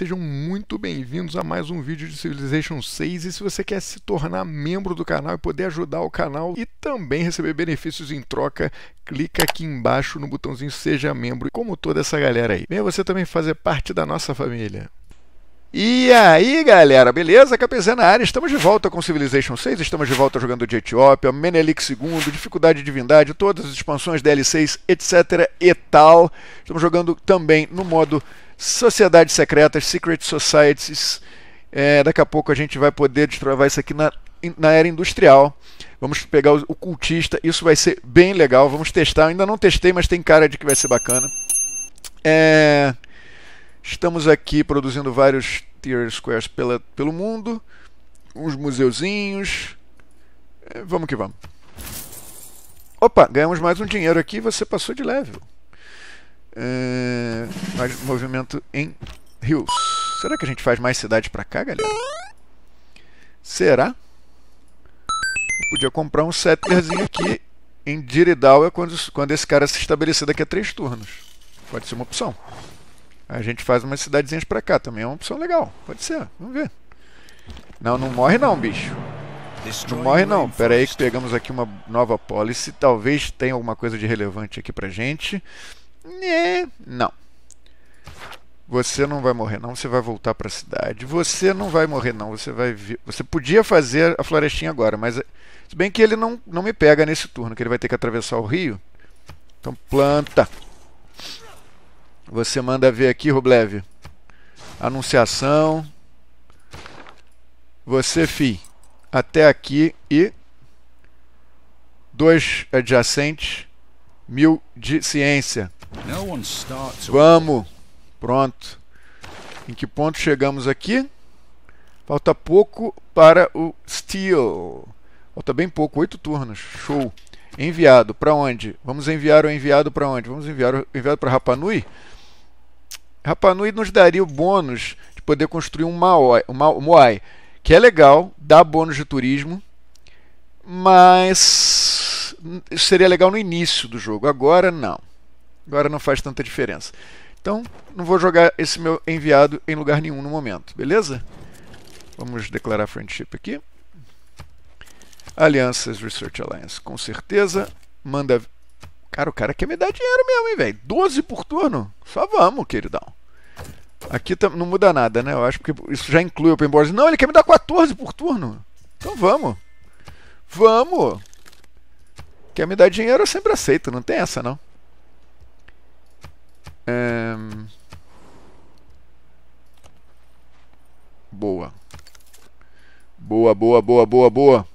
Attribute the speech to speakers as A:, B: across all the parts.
A: Sejam muito bem-vindos a mais um vídeo de Civilization 6 e se você quer se tornar membro do canal e poder ajudar o canal e também receber benefícios em troca, clica aqui embaixo no botãozinho Seja Membro, como toda essa galera aí. Venha você também fazer parte da nossa família. E aí, galera, beleza? KPZ na área, estamos de volta com Civilization 6, estamos de volta jogando de Etiópia, Menelik II, Dificuldade de Divindade, todas as expansões DL6, etc e tal. Estamos jogando também no modo Sociedades Secretas, Secret Societies. É, daqui a pouco a gente vai poder destravar isso aqui na, na era industrial. Vamos pegar o, o cultista, isso vai ser bem legal. Vamos testar. ainda não testei, mas tem cara de que vai ser bacana. É, estamos aqui produzindo vários tier squares pela, pelo mundo, uns museuzinhos. É, vamos que vamos. Opa, ganhamos mais um dinheiro aqui. Você passou de level. É, mais movimento em rios. Será que a gente faz mais cidade para cá, galera? Será? Eu podia comprar um settlerzinho aqui em Diridal é quando, quando esse cara se estabelecer daqui a três turnos. Pode ser uma opção. A gente faz umas cidadezinhas para cá, também é uma opção legal. Pode ser, vamos ver. Não, não morre não, bicho. Não morre não. Pera aí que pegamos aqui uma nova policy. Talvez tenha alguma coisa de relevante aqui pra gente. É, não. Você não vai morrer, não. Você vai voltar para a cidade. Você não vai morrer, não. Você vai. Você podia fazer a florestinha agora, mas eh, se bem que ele não, não me pega nesse turno, que ele vai ter que atravessar o rio. Então planta. Você manda ver aqui, Rublev. Anunciação. Você, fi, até aqui e dois adjacentes, mil de ciência. Vamos. Pronto. Em que ponto chegamos aqui? Falta pouco para o Steel. Falta bem pouco, oito turnos. Show. Enviado para onde? Vamos enviar o enviado para onde? Vamos enviar o enviado para Rapanui? Rapanui nos daria o bônus de poder construir um, Maoi, um Moai, que é legal, dá bônus de turismo, mas seria legal no início do jogo. Agora não. Agora não faz tanta diferença. Então, não vou jogar esse meu enviado em lugar nenhum no momento, beleza? Vamos declarar friendship aqui. Alianças Research Alliance, com certeza. Manda. Cara, o cara quer me dar dinheiro mesmo, hein, velho? 12 por turno? Só vamos, queridão. Aqui não muda nada, né? Eu acho que isso já inclui Open Borders. Não, ele quer me dar 14 por turno. Então vamos. Vamos. Quer me dar dinheiro, eu sempre aceito. Não tem essa, não. Boa. Boa, boa, boa, boa, boa.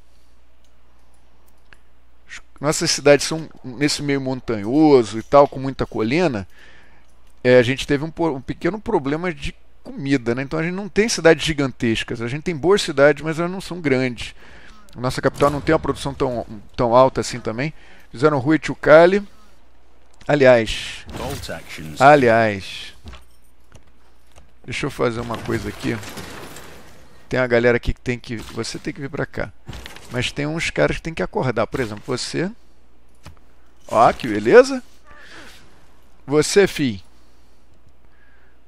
A: Nossas cidades são nesse meio montanhoso e tal, com muita colina. É, a gente teve um, um pequeno problema de comida, né? Então a gente não tem cidades gigantescas. A gente tem boas cidades, mas elas não são grandes. Nossa capital não tem uma produção tão, tão alta assim também. Fizeram Rui Tchucali Aliás, aliás, deixa eu fazer uma coisa aqui. Tem a galera aqui que tem que, você tem que vir para cá. Mas tem uns caras que tem que acordar, por exemplo, você. Ó, que beleza? Você, fi.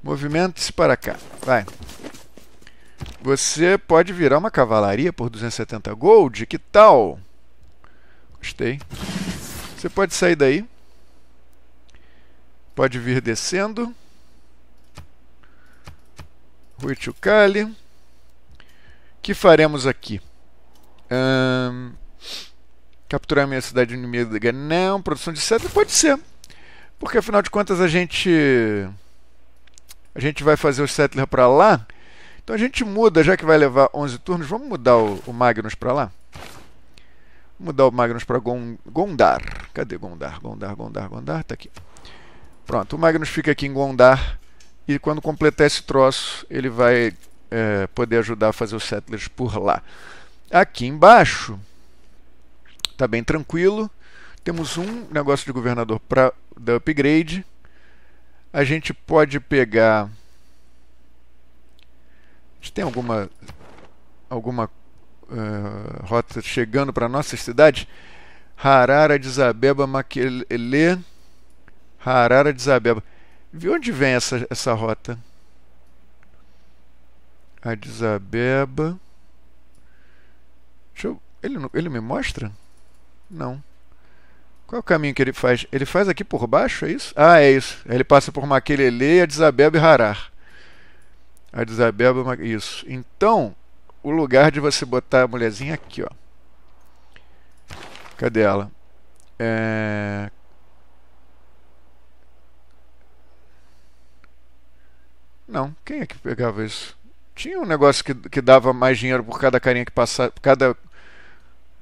A: movimento se para cá. Vai. Você pode virar uma cavalaria por 270 gold, que tal? Gostei. Você pode sair daí. Pode vir descendo. Rui O que faremos aqui? Capturar capturar minha cidade inimiga? Não. Produção de seta? Pode ser. Porque afinal de contas a gente a gente vai fazer o Settler para lá. Então a gente muda, já que vai levar 11 turnos, vamos mudar o, o Magnus para lá. Vamos mudar o Magnus para Gondar. Cadê Gondar? Gondar, Gondar, Gondar, tá aqui. Pronto, o Magnus fica aqui em Gondar e quando completar esse troço, ele vai é, poder ajudar a fazer os settlers por lá. Aqui embaixo, está bem tranquilo. Temos um negócio de governador para da upgrade. A gente pode pegar... A gente tem alguma, alguma uh, rota chegando para nossa cidade? Harara, Addis Abeba, Maquelele... Harara de Isabeba. De onde vem essa, essa rota? Addis Abeba. Eu... ele, ele me mostra? Não. Qual é o caminho que ele faz? Ele faz aqui por baixo, é isso? Ah, é isso. Ele passa por Maquilele, Addis Abeba e Harar. Addis Abeba, isso. Então, o lugar de você botar a mulherzinha é aqui, ó. Cadê ela? É... Não, quem é que pegava isso? Tinha um negócio que, que dava mais dinheiro por cada carinha que passasse, cada,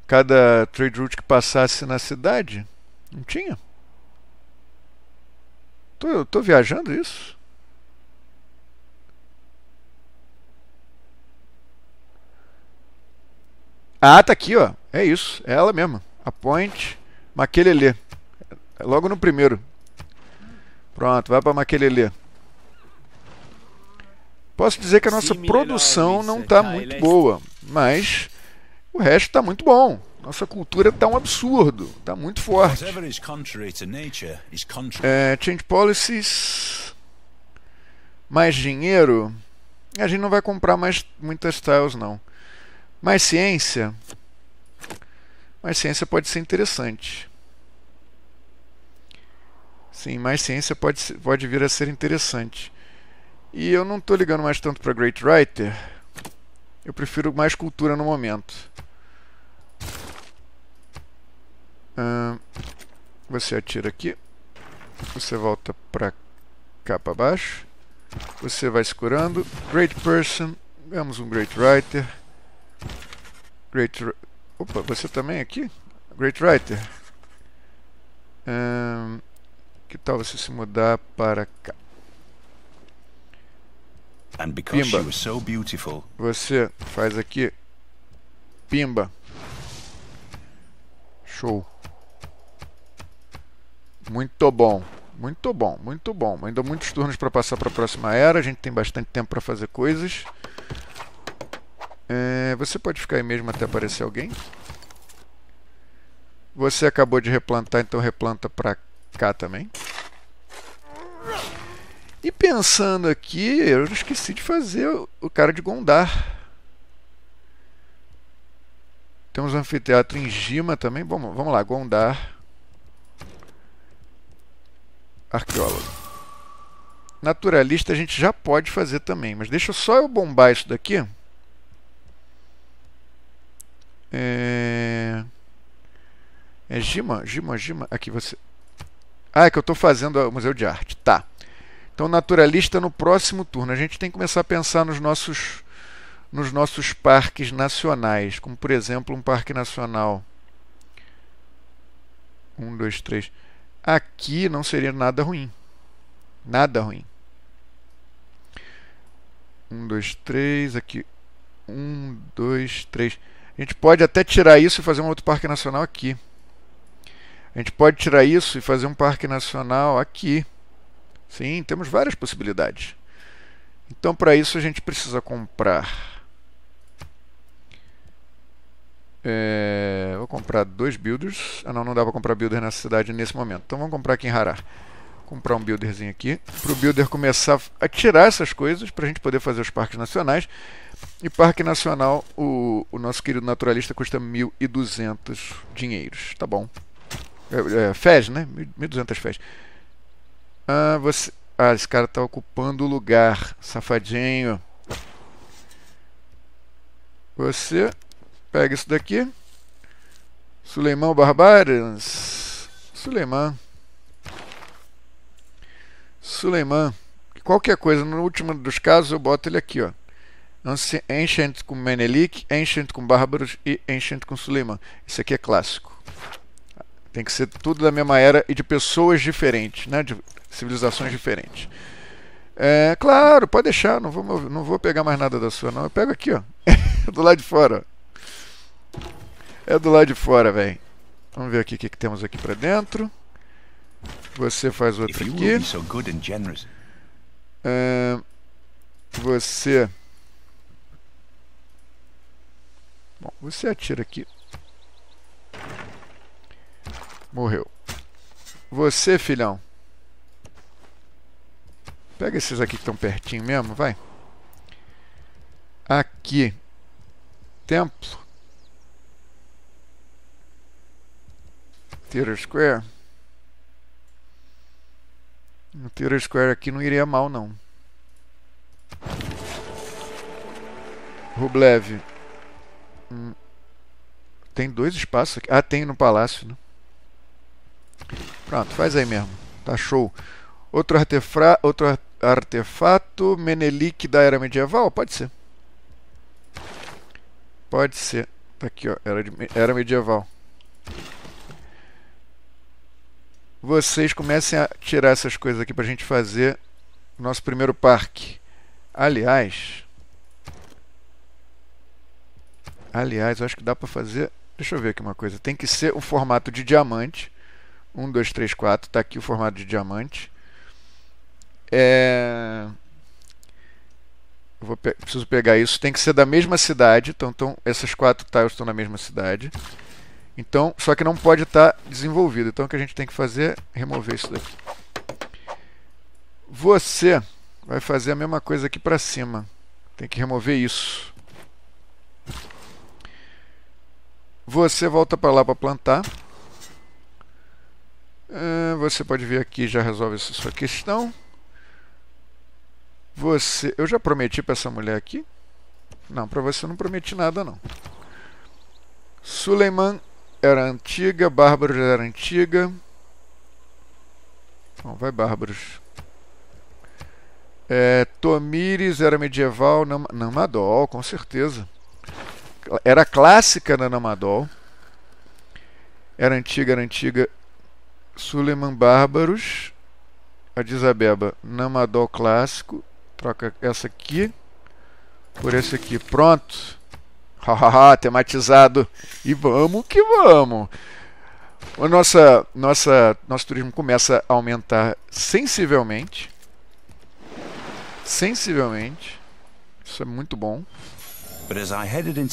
A: cada trade route que passasse na cidade? Não tinha? Tô, tô viajando isso? Ah, tá aqui, ó. É isso. É ela mesma. A Point Maquelele. É logo no primeiro. Pronto, vai pra Maquelele. Posso dizer que a nossa produção não está muito é boa, mas o resto está muito bom. Nossa cultura está um absurdo, está muito forte. É, change policies, mais dinheiro. A gente não vai comprar mais muitas tiles, não. Mais ciência. Mais ciência pode ser interessante. Sim, mais ciência pode, pode vir a ser interessante. E eu não estou ligando mais tanto para Great Writer. Eu prefiro mais cultura no momento. você atira aqui. Você volta para cá para baixo. Você vai se curando. Great Person. Ganhamos um Great Writer. Great... Opa, você também aqui? Great Writer. que tal você se mudar para cá? Pimba. Você faz aqui. Pimba. Show. Muito bom. Muito bom, muito bom. Ainda muitos turnos para passar para a próxima era. A gente tem bastante tempo para fazer coisas. É, você pode ficar aí mesmo até aparecer alguém. Você acabou de replantar, então replanta para cá também. E pensando aqui, eu esqueci de fazer o cara de Gondar. Temos um anfiteatro em Gima também. Vamos, vamos lá, Gondar. Arqueólogo. Naturalista a gente já pode fazer também, mas deixa só eu bombar isso daqui. É... É Gima, Gima, Gima. Aqui você. Ah, é que eu estou fazendo o Museu de Arte. Tá. Então, naturalista no próximo turno. A gente tem que começar a pensar nos nossos, nos nossos parques nacionais, como por exemplo um parque nacional. Um, dois, três. Aqui não seria nada ruim. Nada ruim. Um, dois, três. Aqui. Um, dois, três. A gente pode até tirar isso e fazer um outro parque nacional aqui. A gente pode tirar isso e fazer um parque nacional aqui. Sim, temos várias possibilidades. Então, para isso, a gente precisa comprar. É, vou comprar dois builders. Ah, não, não dá para comprar builder nessa cidade nesse momento. Então, vamos comprar aqui em Harar. comprar um builderzinho aqui. Para o builder começar a tirar essas coisas, para a gente poder fazer os parques nacionais. E Parque Nacional, o, o nosso querido naturalista custa 1.200 dinheiros. Tá bom. É, é, fez, né? 1.200 fez. Ah, você. Ah, esse cara tá ocupando o lugar, safadinho. Você pega isso daqui. Suleiman Barbarians. Suleiman. Suleiman. Qualquer coisa, no último dos casos eu boto ele aqui, ó. Ancient com Menelik, Ancient com Bárbaros e Ancient com Suleiman. Isso aqui é clássico. Tem que ser tudo da mesma era e de pessoas diferentes, né? De civilizações diferentes. É, claro, pode deixar, não vou, não vou pegar mais nada da sua, não. Eu pego aqui, ó. do lado de fora. É do lado de fora, velho. Vamos ver aqui o que, que temos aqui pra dentro. Você faz outro aqui. É, você. Bom, você atira aqui. Morreu. Você, filhão. Pega esses aqui que estão pertinho mesmo, vai. Aqui. Templo. Theater Square. No Theater Square aqui não iria mal, não. Rublev. Hum. Tem dois espaços aqui. Ah, tem no palácio, né? Pronto, faz aí mesmo. Tá show. Outro, artefra, outro artefato Menelik da Era Medieval? Pode ser. Pode ser. Tá aqui, ó. Era, de, era Medieval. Vocês comecem a tirar essas coisas aqui pra gente fazer o nosso primeiro parque. Aliás... Aliás, eu acho que dá pra fazer... Deixa eu ver aqui uma coisa. Tem que ser um formato de diamante. 1, 2, 3, 4. Tá aqui o formato de diamante. É... Vou pe... Preciso pegar isso. Tem que ser da mesma cidade. Então, então essas quatro tiles estão na mesma cidade. Então, só que não pode estar tá desenvolvido. Então, o que a gente tem que fazer é remover isso daqui. Você vai fazer a mesma coisa aqui para cima. Tem que remover isso. Você volta para lá para plantar. É, você pode vir aqui e já resolve essa sua questão. Você, eu já prometi para essa mulher aqui? Não, para você eu não prometi nada não. Suleiman era antiga, Bárbaros era antiga. Bom, vai Bárbaros. É, Tomires era medieval, Nam Namadol, com certeza. Era clássica na Namadol. Era antiga, era antiga. Suleiman Bárbaros. Adisabeba, Namadol clássico. Troca essa aqui por esse aqui. Pronto. Hahaha, tematizado. E vamos que vamos. O nossa, nossa, nosso turismo começa a aumentar sensivelmente. Sensivelmente. Isso é muito bom.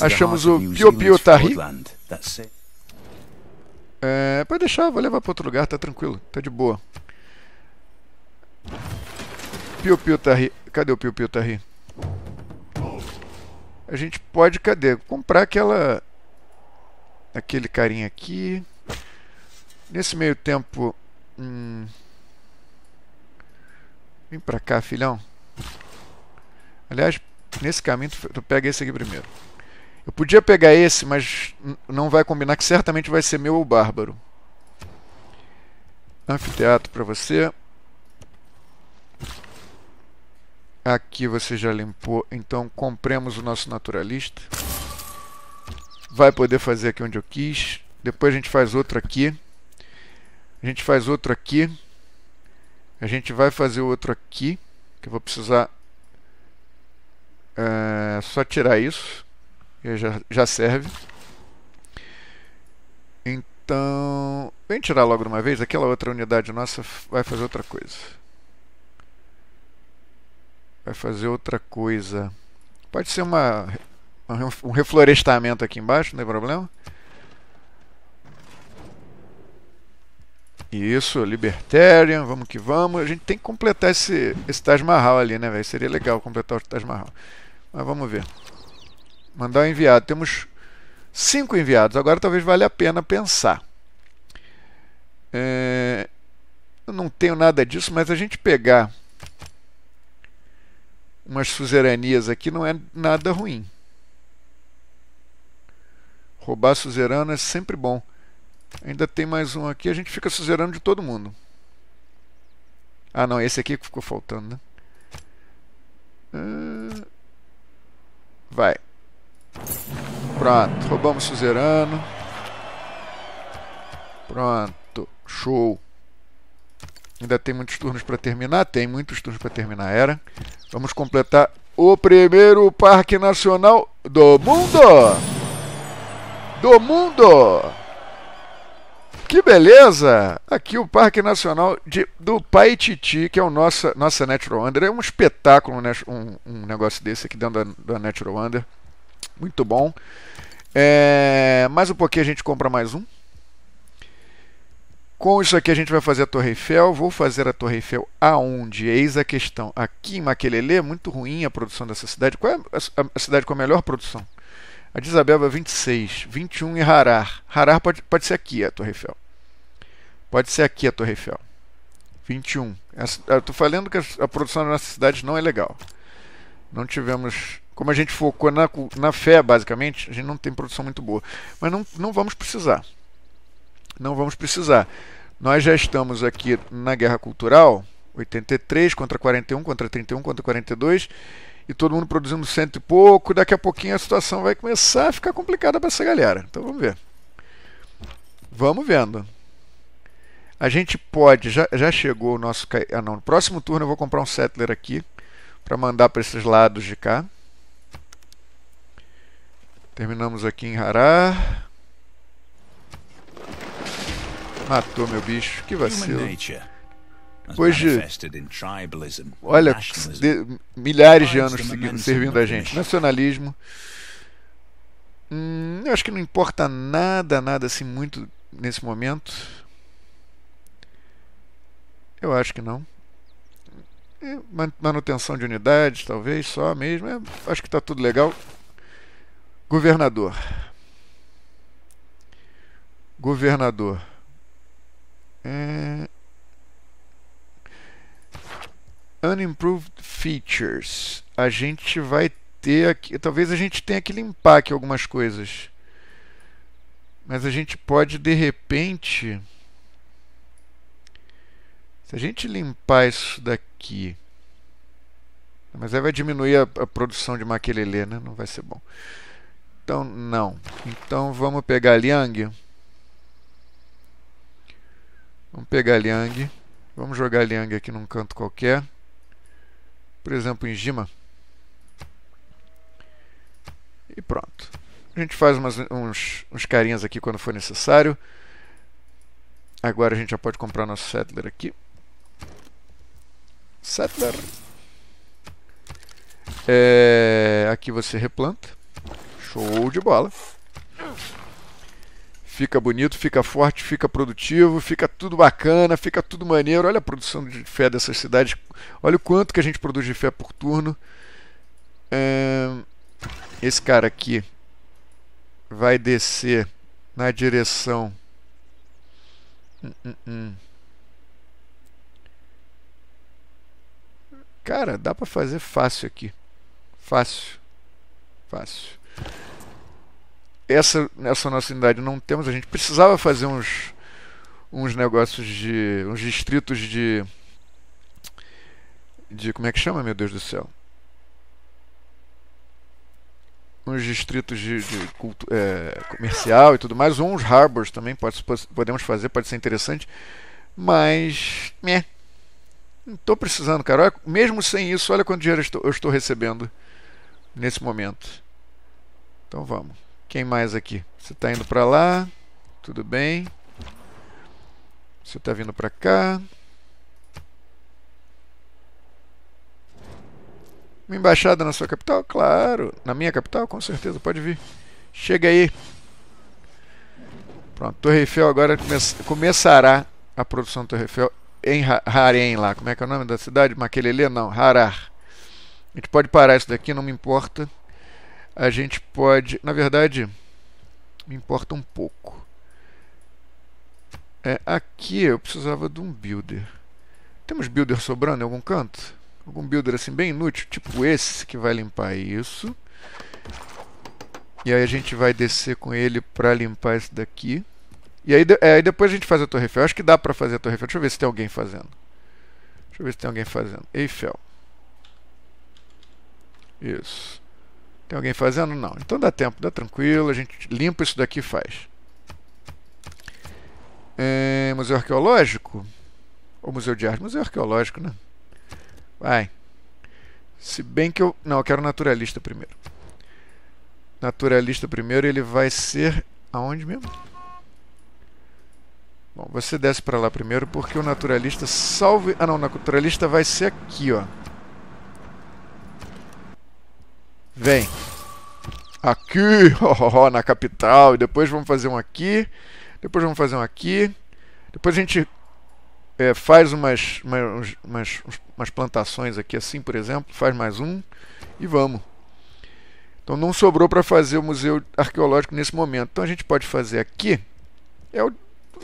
A: Achamos o Pio Pio Tahi. Tá é, pode deixar, vou levar para outro lugar, tá tranquilo, tá de boa. Piu Piu tá aí. Cadê o Piu Piu tá aí? A gente pode, cadê? Comprar aquela... Aquele carinha aqui. Nesse meio tempo... Hum... Vem pra cá, filhão. Aliás, nesse caminho, tu, pega esse aqui primeiro. Eu podia pegar esse, mas não vai combinar, que certamente vai ser meu ou bárbaro. Anfiteatro para você. Aqui você já limpou, então compremos o nosso naturalista. Vai poder fazer aqui onde eu quis. Depois a gente faz outro aqui. A gente faz outro aqui. A gente vai fazer outro aqui. Que eu vou precisar é, só tirar isso. E já, já serve. Então, vem tirar logo de uma vez. Aquela outra unidade nossa vai fazer outra coisa vai fazer outra coisa. Pode ser uma, um reflorestamento aqui embaixo, não tem problema. Isso, Libertarian, vamos que vamos. A gente tem que completar esse, esse Taj Mahal ali, né, velho? Seria legal completar o Taj Mahal. Mas vamos ver. Mandar um enviado. Temos cinco enviados. Agora talvez valha a pena pensar. É... Eu não tenho nada disso, mas a gente pegar umas suzeranias aqui não é nada ruim. Roubar suzerano é sempre bom. Ainda tem mais um aqui, a gente fica suzerano de todo mundo. Ah, não, esse aqui que ficou faltando, né? Ah, vai. Pronto, roubamos suzerano. Pronto, show. Ainda tem muitos turnos para terminar? Tem muitos turnos para terminar, era. Vamos completar o primeiro parque nacional do mundo! Do mundo! Que beleza! Aqui o Parque Nacional de, do Titi, que é o nossa, nossa Natural Wonder. É um espetáculo né? um, um negócio desse aqui dentro da, da Natural Wonder. Muito bom. É, mais um pouquinho a gente compra mais um. Com isso aqui a gente vai fazer a Torre Eiffel. Vou fazer a Torre Eiffel aonde? Eis a questão. Aqui em Maquelele, é muito ruim a produção dessa cidade. Qual é a cidade com a melhor produção? A de Isabelva é 26, 21 e Harar. Harar pode, pode ser aqui a Torre Eiffel. Pode ser aqui a Torre Eiffel. 21. Estou é falando que a produção da nossa cidade não é legal. Não tivemos. Como a gente focou na, na fé, basicamente, a gente não tem produção muito boa. Mas não, não vamos precisar não vamos precisar. Nós já estamos aqui na guerra cultural, 83 contra 41, contra 31, contra 42, e todo mundo produzindo cento e pouco. Daqui a pouquinho a situação vai começar a ficar complicada para essa galera. Então vamos ver. Vamos vendo. A gente pode, já, já chegou o nosso. Ah, não, no próximo turno eu vou comprar um settler aqui para mandar para esses lados de cá. Terminamos aqui em Hará. Matou meu bicho, que vacilo. Hoje, olha, de, milhares de anos seguindo, servindo a gente. Nacionalismo. Hum, eu acho que não importa nada, nada assim muito nesse momento. Eu acho que não. É, manutenção de unidades, talvez, só mesmo. Eu é, acho que está tudo legal. Governador. Governador. É... Unimproved Features. A gente vai ter aqui. Talvez a gente tenha que limpar aqui algumas coisas. Mas a gente pode de repente. Se a gente limpar isso daqui. Mas aí vai diminuir a, a produção de maquelele, né? Não vai ser bom. Então, não. Então vamos pegar a Liang. Vamos pegar Liang. Vamos jogar Liang aqui num canto qualquer. Por exemplo, em Jima. E pronto. A gente faz umas, uns, uns carinhas aqui quando for necessário. Agora a gente já pode comprar nosso Settler aqui. Settler. É, aqui você replanta. Show de bola fica bonito, fica forte, fica produtivo, fica tudo bacana, fica tudo maneiro. Olha a produção de fé dessas cidades, olha o quanto que a gente produz de fé por turno. É, esse cara aqui vai descer na direção. Hum, hum, hum. Cara, dá para fazer fácil aqui. Fácil. Fácil essa, essa nossa unidade não temos. A gente precisava fazer uns, uns negócios de. uns distritos de. de. como é que chama, meu Deus do céu? uns distritos de, de culto, é, comercial e tudo mais, uns harbors também pode, podemos fazer, pode ser interessante, mas né, não estou precisando, cara. Olha, mesmo sem isso, olha quanto dinheiro eu estou, eu estou recebendo nesse momento. Então vamos. Quem mais aqui? Você está indo para lá? Tudo bem? Você está vindo para cá? Uma embaixada na sua capital? Claro. Na minha capital? Com certeza, pode vir. Chega aí. Pronto, Torre Eiffel agora come começará a produção Torre Eiffel em Harém lá. Como é que é o nome da cidade? Maquelele? Não, Harar. A gente pode parar isso daqui, não me importa a gente pode. Na verdade, me importa um pouco. É, aqui eu precisava de um builder. Temos builder sobrando em algum canto? Algum builder assim bem inútil, tipo esse que vai limpar isso. E aí a gente vai descer com ele para limpar esse daqui. E aí, é, aí, depois a gente faz a Torre Eiffel. acho que dá para fazer a Torre Eiffel. Deixa eu ver se tem alguém fazendo. Deixa eu ver se tem alguém fazendo. Eiffel. Isso. Tem alguém fazendo? Não. Então dá tempo, dá tranquilo, a gente limpa isso daqui e faz. É, museu arqueológico? Ou museu de arte? Museu arqueológico, né? Vai. Se bem que eu... Não, eu quero naturalista primeiro. Naturalista primeiro, ele vai ser... Aonde mesmo? Bom, você desce para lá primeiro, porque o naturalista salve... Ah, não, o naturalista vai ser aqui, ó. Vem aqui, na capital, e depois vamos fazer um aqui, depois vamos fazer um aqui, depois a gente é, faz umas, umas, umas, umas plantações aqui assim, por exemplo, faz mais um e vamos. Então não sobrou para fazer o museu arqueológico nesse momento. Então a gente pode fazer aqui, é o,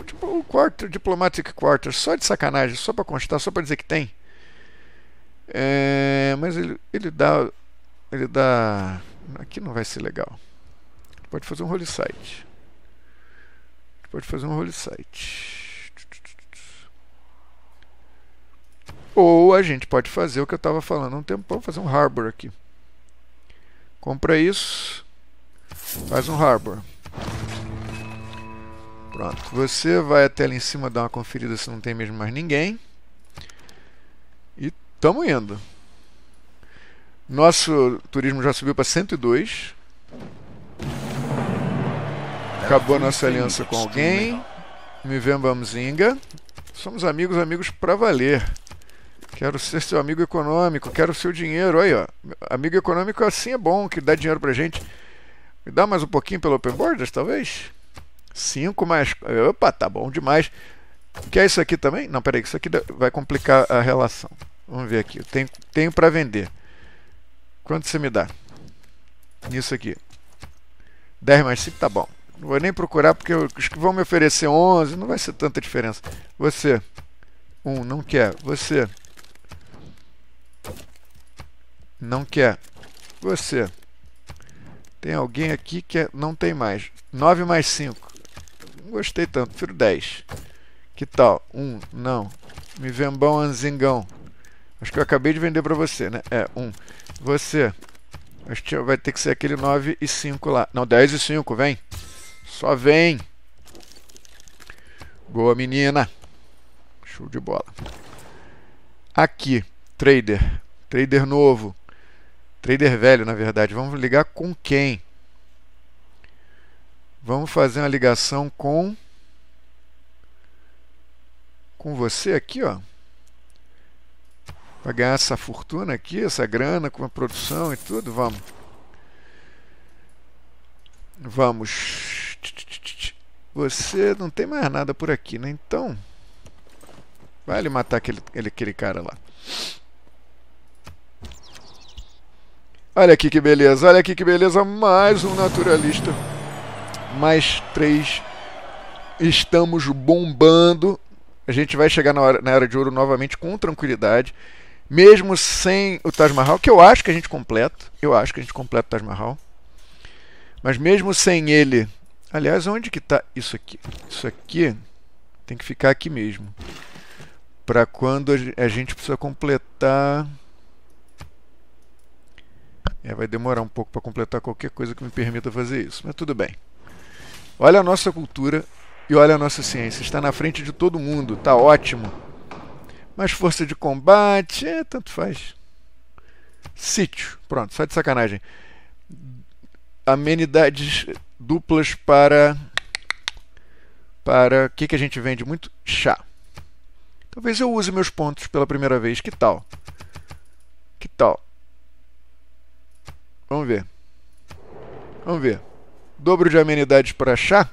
A: tipo, o quarter, diplomatic quarter, só de sacanagem, só para constar, só para dizer que tem. É, mas ele, ele dá ele dá aqui não vai ser legal. Pode fazer um role site. Pode fazer um role site. Ou a gente pode fazer o que eu estava falando há um tempo, fazer um harbor aqui. Compra isso, faz um harbor. Pronto, você vai até lá em cima dar uma conferida se não tem mesmo mais ninguém. E estamos indo. Nosso turismo já subiu para 102. Acabou a nossa aliança com alguém. Me Inga. Somos amigos, amigos para valer. Quero ser seu amigo econômico, quero seu dinheiro. Aí, ó. Amigo econômico assim é bom, que dá dinheiro pra gente. Me dá mais um pouquinho pelo Open Borders, talvez? Cinco mais. Opa, tá bom demais. Quer isso aqui também? Não, peraí, isso aqui vai complicar a relação. Vamos ver aqui. tenho, tenho para vender. Quanto você me dá? Nisso aqui. 10 mais 5 tá bom. Não vou nem procurar porque os que vão me oferecer 11, não vai ser tanta diferença. Você. 1, um, não quer. Você. Não quer. Você. Tem alguém aqui que é, não tem mais. 9 mais 5. Não gostei tanto, prefiro 10. Que tal? 1, um, não. Me vem bom anzingão. Acho que eu acabei de vender para você, né? É, Um. Você. Acho que vai ter que ser aquele 9 e 5 lá. Não, 10 e 5, vem. Só vem. Boa, menina. Show de bola. Aqui, trader. Trader novo. Trader velho, na verdade. Vamos ligar com quem? Vamos fazer uma ligação com com você aqui, ó pagar ganhar essa fortuna aqui, essa grana com a produção e tudo, vamos. Vamos. Você não tem mais nada por aqui, né? Então, vai matar aquele, aquele cara lá. Olha aqui que beleza, olha aqui que beleza, mais um naturalista. Mais três. Estamos bombando. A gente vai chegar na, hora, na era de ouro novamente com tranquilidade mesmo sem o Taj Mahal, que eu acho que a gente completa, eu acho que a gente completa o Taj Mahal, mas mesmo sem ele, aliás, onde que está isso aqui? Isso aqui tem que ficar aqui mesmo, para quando a gente precisa completar... É, vai demorar um pouco para completar qualquer coisa que me permita fazer isso, mas tudo bem. Olha a nossa cultura e olha a nossa ciência. Está na frente de todo mundo, está ótimo mais força de combate, é, tanto faz. Sítio, pronto, sai de sacanagem. Amenidades duplas para para o que, que a gente vende muito? Chá. Talvez eu use meus pontos pela primeira vez. Que tal? Que tal? Vamos ver. Vamos ver. Dobro de amenidades para chá.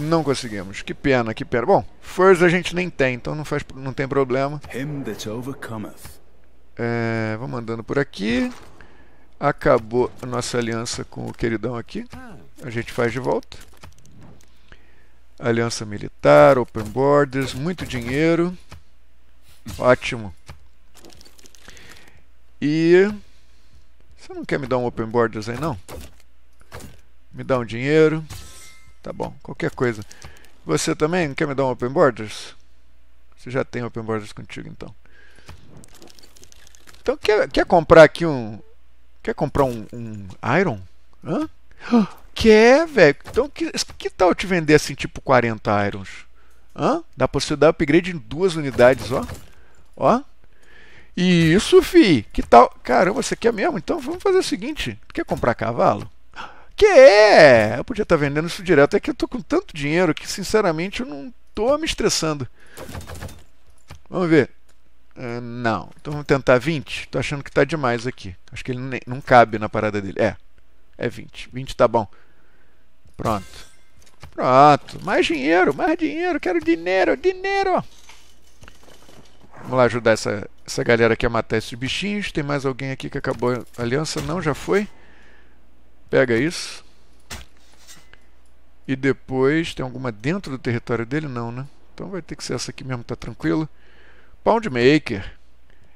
A: Não conseguimos. Que pena, que pena. Bom, Furs a gente nem tem, então não, faz, não tem problema. É, vamos andando por aqui. Acabou a nossa aliança com o queridão aqui. A gente faz de volta. Aliança militar, open borders, muito dinheiro. Ótimo. E... Você não quer me dar um open borders aí, não? Me dá um dinheiro. Tá bom, qualquer coisa. Você também quer me dar um Open Borders? Você já tem Open Borders contigo, então. Então, quer, quer comprar aqui um... Quer comprar um, um Iron? Hã? Quer, velho. Então, que, que tal eu te vender, assim, tipo 40 Irons? Hã? Dá pra você dar upgrade em duas unidades, ó. Ó. Isso, fi. Que tal? Caramba, você quer mesmo? Então, vamos fazer o seguinte. quer comprar cavalo? é? Eu podia estar vendendo isso direto. É que eu tô com tanto dinheiro que, sinceramente, eu não tô me estressando. Vamos ver. Uh, não. Então vamos tentar 20. Tô achando que tá demais aqui. Acho que ele não cabe na parada dele. É. É 20. 20 tá bom. Pronto. Pronto. Mais dinheiro, mais dinheiro. Quero dinheiro, dinheiro. Vamos lá ajudar essa, essa galera aqui a matar esses bichinhos. Tem mais alguém aqui que acabou a aliança? Não, já foi pega isso e depois tem alguma dentro do território dele? Não, né? Então vai ter que ser essa aqui mesmo, tá tranquilo? pound maker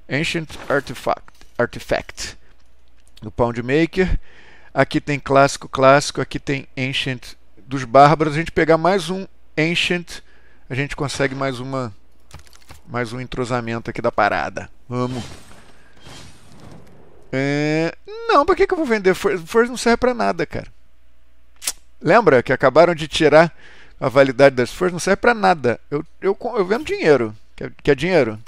A: Ancient Artifact, Artifact. pound maker aqui tem clássico, clássico, aqui tem Ancient dos bárbaros. A gente pegar mais um Ancient, a gente consegue mais uma mais um entrosamento aqui da parada. Vamos. É, não, para que, que eu vou vender força? Força não serve para nada, cara. Lembra que acabaram de tirar a validade das forças? Não serve para nada. Eu, eu, eu vendo dinheiro. Quer, quer dinheiro?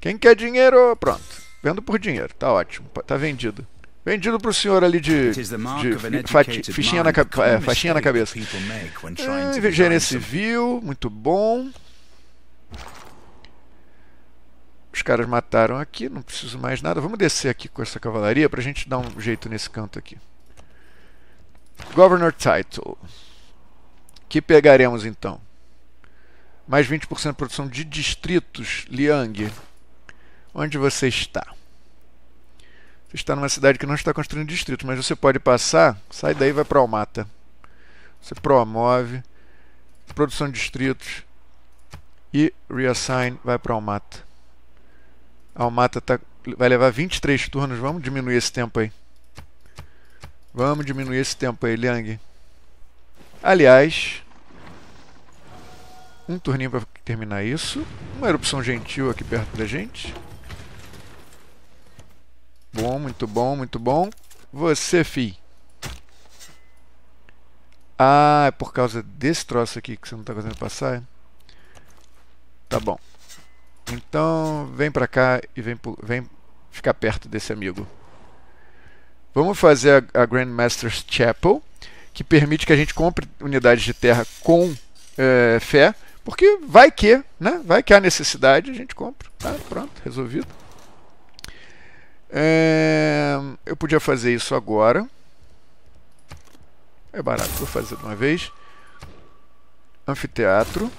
A: Quem quer dinheiro, pronto. Vendo por dinheiro, tá ótimo, tá vendido. Vendido para o senhor ali de, de é, faixinha, na, é, na cabeça. É, engenharia civil, muito bom. Os caras mataram aqui, não preciso mais nada. Vamos descer aqui com essa cavalaria para a gente dar um jeito nesse canto aqui. Governor Title. Que pegaremos então? Mais 20% de produção de distritos, Liang. Onde você está? Você está numa cidade que não está construindo distrito, mas você pode passar, sai daí e vai para o Mata. Você promove produção de distritos e reassign vai para o Mata. Almata tá, vai levar 23 turnos. Vamos diminuir esse tempo aí. Vamos diminuir esse tempo aí, Liang. Aliás, um turninho para terminar isso. Uma erupção gentil aqui perto da gente. Bom, muito bom, muito bom. Você, fi. Ah, é por causa desse troço aqui que você não está conseguindo passar? Tá bom. Então, vem para cá e vem, vem ficar perto desse amigo. Vamos fazer a, a Grandmaster's Chapel, que permite que a gente compre unidades de terra com é, fé, porque vai que, né? Vai que há necessidade, a gente compra. Tá, pronto, resolvido. É, eu podia fazer isso agora. É barato, vou fazer de uma vez. Anfiteatro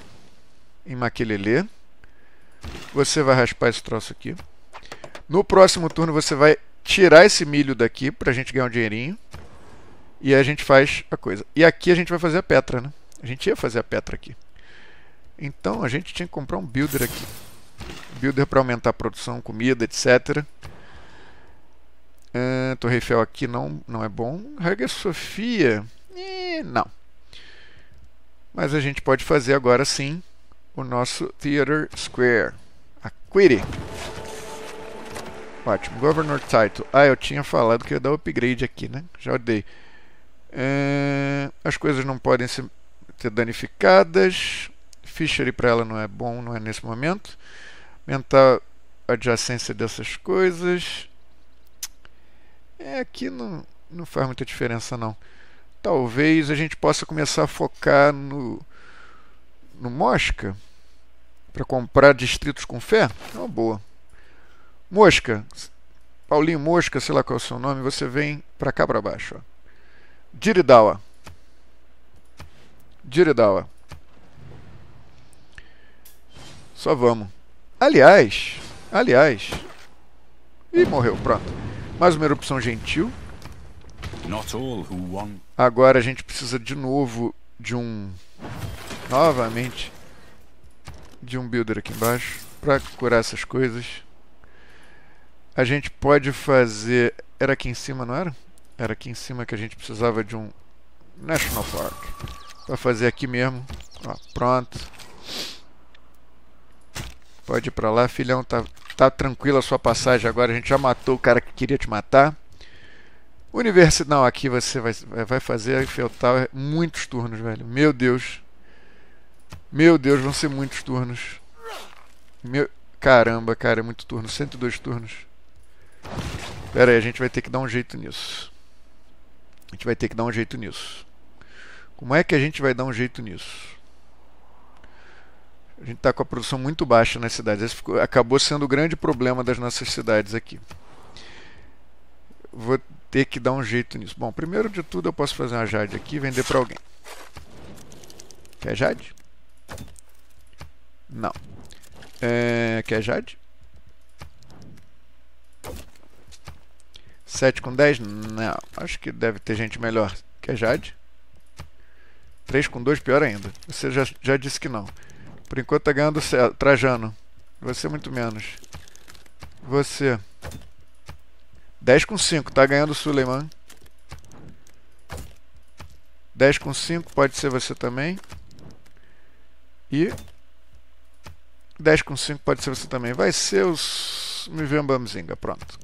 A: em Maquilelê. Você vai raspar esse troço aqui. No próximo turno você vai tirar esse milho daqui para a gente ganhar um dinheirinho. E a gente faz a coisa. E aqui a gente vai fazer a Petra, né? A gente ia fazer a Petra aqui. Então a gente tinha que comprar um builder aqui. Builder para aumentar a produção, comida, etc. Uh, ah, Torre Eiffel aqui não, não é bom. Regra Sofia... Eh, não. Mas a gente pode fazer agora sim o nosso Theater Square. A Ótimo. Governor Title. Ah, eu tinha falado que ia dar upgrade aqui, né? Já dei. É... As coisas não podem ser danificadas. Fishery para ela não é bom, não é nesse momento. Aumentar a adjacência dessas coisas. É, aqui não, não faz muita diferença não. Talvez a gente possa começar a focar no no Mosca para comprar distritos com fé? É uma boa. Mosca, Paulinho Mosca, sei lá qual é o seu nome, você vem para cá para baixo. Ó. Diridawa. Diridawa. Só vamos. Aliás, aliás. E morreu, pronto. Mais uma erupção gentil. Agora a gente precisa de novo de um novamente de um builder aqui embaixo para curar essas coisas. A gente pode fazer... Era aqui em cima, não era? Era aqui em cima que a gente precisava de um National Park. Para fazer aqui mesmo. Ó, pronto. Pode ir para lá, filhão. Tá, tá tranquila a sua passagem agora. A gente já matou o cara que queria te matar. Universidade... Não, aqui você vai, vai fazer a é muitos turnos, velho. Meu Deus. Meu Deus, vão ser muitos turnos. Meu... Caramba, cara, é muito turno. 102 turnos. Pera aí, a gente vai ter que dar um jeito nisso. A gente vai ter que dar um jeito nisso. Como é que a gente vai dar um jeito nisso? A gente está com a produção muito baixa nas cidades. Esse ficou, acabou sendo o grande problema das nossas cidades aqui. Vou ter que dar um jeito nisso. Bom, primeiro de tudo eu posso fazer uma Jade aqui e vender para alguém. Quer Jade? Não. É, quer Jade? 7 com 10? Não. Acho que deve ter gente melhor. Quer Jade? 3 com 2, pior ainda. Você já, já disse que não. Por enquanto tá ganhando Trajano. Você muito menos. Você. 10 com 5, tá ganhando Suleiman. 10 com 5, pode ser você também. E 10 com 5 pode ser você também. Vai ser os. Me vê um Bamzinga, pronto.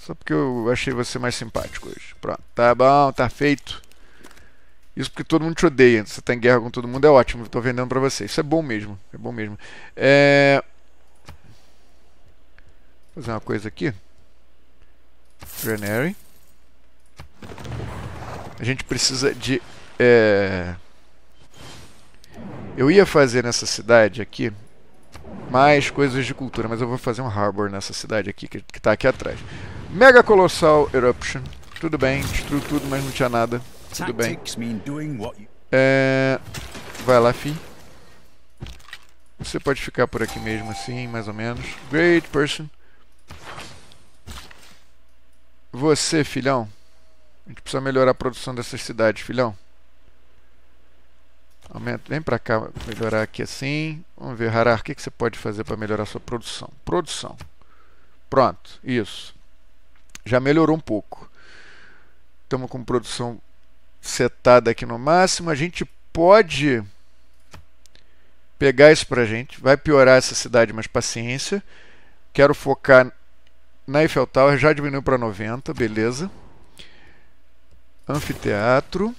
A: Só porque eu achei você mais simpático hoje. Pronto, tá bom, tá feito. Isso porque todo mundo te odeia. Você tá em guerra com todo mundo, é ótimo. Tô vendendo pra você. Isso é bom mesmo. É bom mesmo. É... Vou fazer uma coisa aqui. Granary. A gente precisa de. É... Eu ia fazer nessa cidade aqui mais coisas de cultura, mas eu vou fazer um harbor nessa cidade aqui, que, está aqui atrás. Mega Colossal Eruption. Tudo bem, destruiu tudo, mas não tinha nada. Tudo bem. É... Vai lá, fi. Você pode ficar por aqui mesmo assim, mais ou menos. Great person. Você, filhão. A gente precisa melhorar a produção dessas cidades, filhão. Aumenta, vem para cá, melhorar aqui assim. Vamos ver, Harar, o que, que você pode fazer para melhorar a sua produção? Produção. Pronto, isso. Já melhorou um pouco. Estamos com produção setada aqui no máximo. A gente pode pegar isso para a gente. Vai piorar essa cidade, mas paciência. Quero focar na Eiffel Tower. Já diminuiu para 90, beleza. Anfiteatro.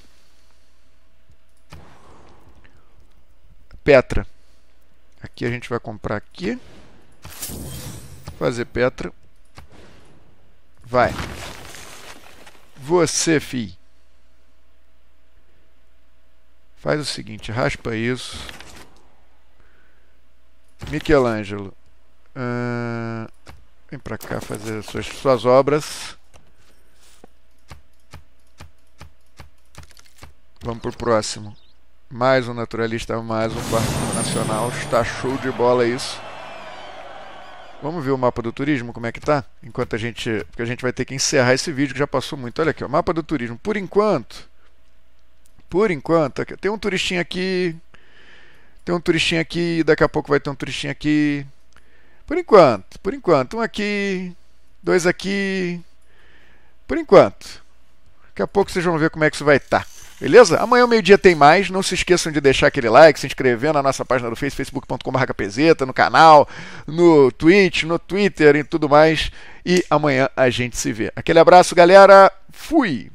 A: Petra. Aqui a gente vai comprar aqui. Fazer Petra. Vai. Você, fi. Faz o seguinte, raspa isso. Michelangelo. Uh, vem pra cá fazer suas, suas obras. Vamos pro próximo. Mais um naturalista, mais um parque nacional. Está show de bola isso. Vamos ver o mapa do turismo, como é que tá? Enquanto a gente. Porque a gente vai ter que encerrar esse vídeo que já passou muito. Olha aqui, o mapa do turismo. Por enquanto. Por enquanto. Tem um turistinho aqui. Tem um turistinho aqui. Daqui a pouco vai ter um turistinho aqui. Por enquanto. Por enquanto. Um aqui. Dois aqui. Por enquanto. Daqui a pouco vocês vão ver como é que isso vai estar. Tá. Beleza? Amanhã, meio-dia, tem mais. Não se esqueçam de deixar aquele like, se inscrever na nossa página do facebookcom facebook.com.br no canal, no Twitch, no Twitter e tudo mais. E amanhã a gente se vê. Aquele abraço, galera. Fui!